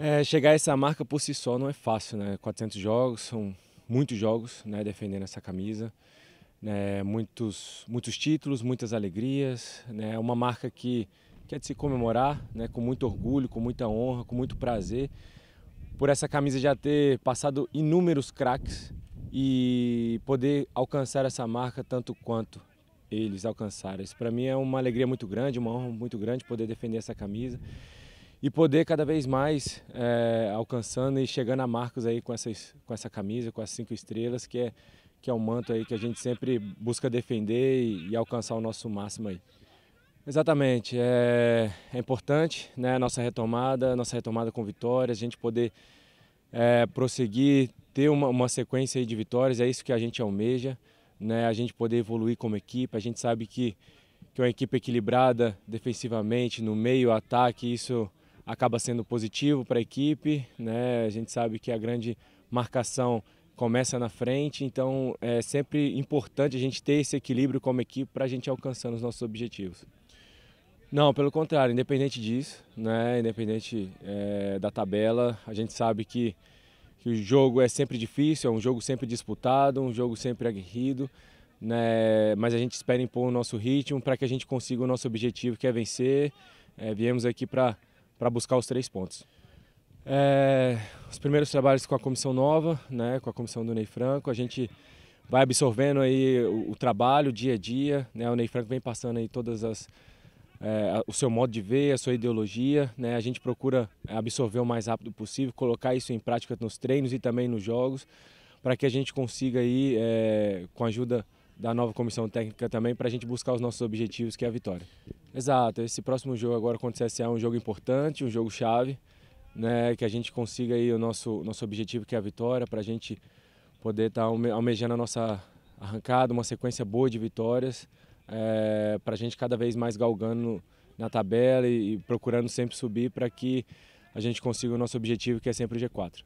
É, chegar a essa marca por si só não é fácil, né? 400 jogos, são muitos jogos, né? Defendendo essa camisa, né? muitos, muitos títulos, muitas alegrias, né? É uma marca que quer se comemorar, né? Com muito orgulho, com muita honra, com muito prazer, por essa camisa já ter passado inúmeros craques e poder alcançar essa marca tanto quanto eles alcançaram. Isso para mim é uma alegria muito grande, uma honra muito grande poder defender essa camisa e poder cada vez mais é, alcançando e chegando a marcos aí com, essas, com essa camisa, com as cinco estrelas, que é, que é um manto aí que a gente sempre busca defender e, e alcançar o nosso máximo aí. Exatamente, é, é importante né, a nossa retomada, nossa retomada com vitórias, a gente poder é, prosseguir, ter uma, uma sequência de vitórias, é isso que a gente almeja, né, a gente poder evoluir como equipe, a gente sabe que, que é uma equipe equilibrada defensivamente, no meio, ataque, isso acaba sendo positivo para a equipe. Né? A gente sabe que a grande marcação começa na frente, então é sempre importante a gente ter esse equilíbrio como equipe para a gente alcançando os nossos objetivos. Não, pelo contrário, independente disso, né? independente é, da tabela, a gente sabe que, que o jogo é sempre difícil, é um jogo sempre disputado, um jogo sempre aguerrido, né? mas a gente espera impor o nosso ritmo para que a gente consiga o nosso objetivo, que é vencer. É, viemos aqui para para buscar os três pontos. É, os primeiros trabalhos com a comissão nova, né, com a comissão do Ney Franco, a gente vai absorvendo aí o, o trabalho, dia a dia, né, o Ney Franco vem passando aí todas as é, o seu modo de ver, a sua ideologia, né, a gente procura absorver o mais rápido possível, colocar isso em prática nos treinos e também nos jogos, para que a gente consiga aí, é, com a ajuda da nova comissão técnica também, para a gente buscar os nossos objetivos, que é a vitória. Exato, esse próximo jogo agora contra o CSA é um jogo importante, um jogo chave, né, que a gente consiga aí o nosso, nosso objetivo que é a vitória, para a gente poder estar tá almejando a nossa arrancada, uma sequência boa de vitórias, é, eh, para a gente cada vez mais galgando na tabela e, e procurando sempre subir para que a gente consiga o nosso objetivo que é sempre o G4.